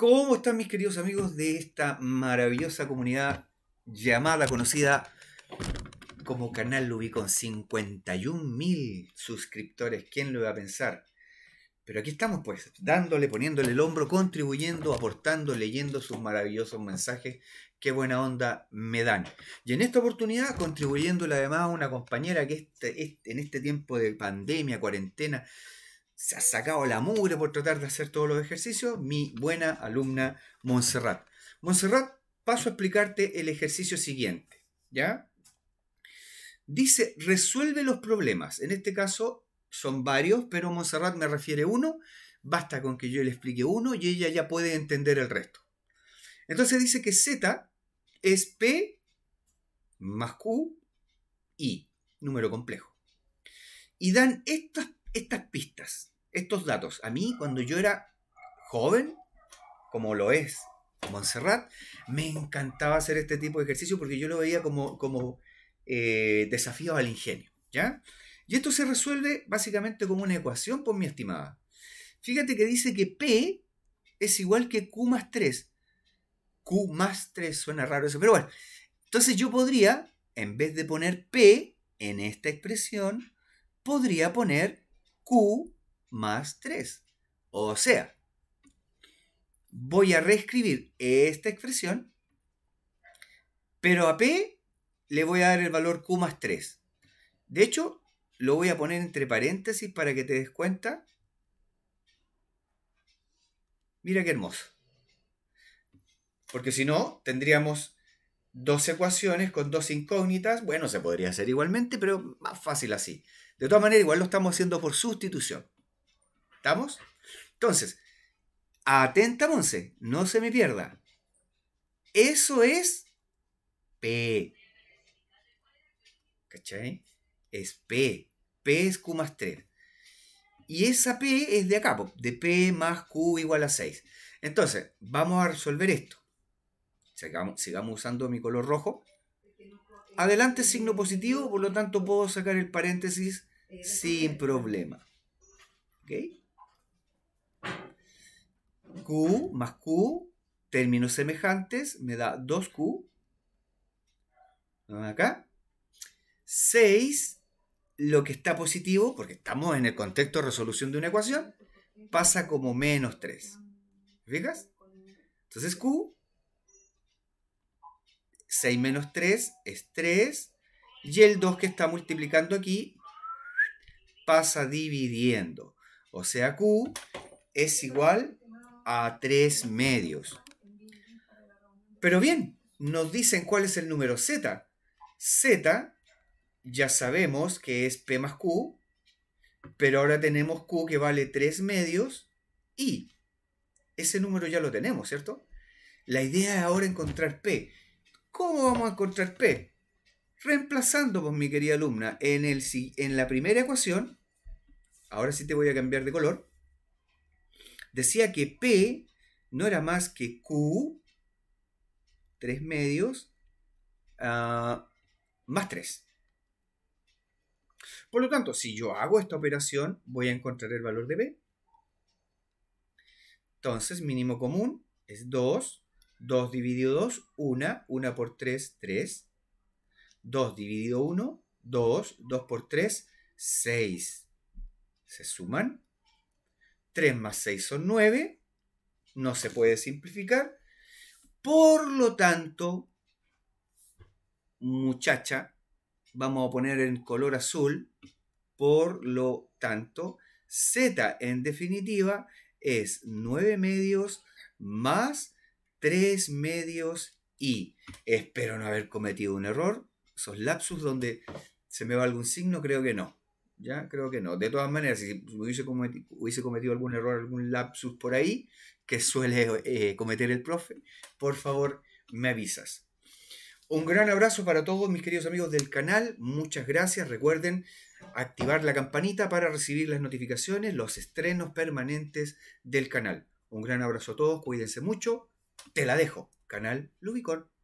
¿Cómo están mis queridos amigos de esta maravillosa comunidad llamada, conocida como Canal Lubi con 51.000 suscriptores? ¿Quién lo iba a pensar? Pero aquí estamos pues, dándole, poniéndole el hombro, contribuyendo, aportando, leyendo sus maravillosos mensajes. Qué buena onda me dan. Y en esta oportunidad, contribuyéndole además a una compañera que este, este, en este tiempo de pandemia, cuarentena, se ha sacado la mugre por tratar de hacer todos los ejercicios, mi buena alumna Montserrat. Montserrat, paso a explicarte el ejercicio siguiente, ¿ya? Dice, resuelve los problemas. En este caso son varios, pero Montserrat me refiere uno. Basta con que yo le explique uno y ella ya puede entender el resto. Entonces dice que Z es P más Q y número complejo. Y dan estas, estas pistas estos datos. A mí, cuando yo era joven, como lo es Montserrat, me encantaba hacer este tipo de ejercicio porque yo lo veía como, como eh, desafío al ingenio. ¿ya? Y esto se resuelve básicamente como una ecuación, por mi estimada. Fíjate que dice que P es igual que Q más 3. Q más 3 suena raro eso, pero bueno. Entonces yo podría, en vez de poner P en esta expresión, podría poner Q más 3. O sea, voy a reescribir esta expresión, pero a P le voy a dar el valor Q más 3. De hecho, lo voy a poner entre paréntesis para que te des cuenta. Mira qué hermoso. Porque si no, tendríamos dos ecuaciones con dos incógnitas. Bueno, se podría hacer igualmente, pero más fácil así. De todas maneras, igual lo estamos haciendo por sustitución. ¿Estamos? Entonces, atenta Monse, no se me pierda. Eso es P. ¿Cachai? Es P. P es Q más 3. Y esa P es de acá, de P más Q igual a 6. Entonces, vamos a resolver esto. Sigamos, sigamos usando mi color rojo. Adelante signo positivo, por lo tanto puedo sacar el paréntesis eh, sin problema. ¿Ok? Q más Q, términos semejantes, me da 2Q. Acá. 6, lo que está positivo, porque estamos en el contexto de resolución de una ecuación, pasa como menos 3. ¿Fijas? Entonces Q, 6 menos 3 es 3, y el 2 que está multiplicando aquí pasa dividiendo. O sea, Q es igual a tres medios. Pero bien, nos dicen cuál es el número Z. Z ya sabemos que es P más Q, pero ahora tenemos Q que vale 3 medios y ese número ya lo tenemos, ¿cierto? La idea es ahora encontrar P. ¿Cómo vamos a encontrar P? Reemplazando, pues mi querida alumna, en, el, en la primera ecuación, ahora sí te voy a cambiar de color, decía que P no era más que Q, 3 medios, ah, más 3. Por lo tanto, si yo hago esta operación, voy a encontrar el valor de B. Entonces, mínimo común es 2, 2 dividido 2, 1, 1 por 3, 3, 2 dividido 1, 2, 2 por 3, 6. Se suman 3 más 6 son 9, no se puede simplificar. Por lo tanto, muchacha, vamos a poner en color azul, por lo tanto, Z en definitiva es 9 medios más 3 medios y espero no haber cometido un error, esos lapsus donde se me va algún signo, creo que no. ¿ya? Creo que no. De todas maneras, si hubiese cometido, algún error, algún lapsus por ahí, que suele eh, cometer el profe, por favor me avisas. Un gran abrazo para todos mis queridos amigos del canal, muchas gracias, recuerden activar la campanita para recibir las notificaciones, los estrenos permanentes del canal. Un gran abrazo a todos, cuídense mucho, te la dejo, canal Lubicor.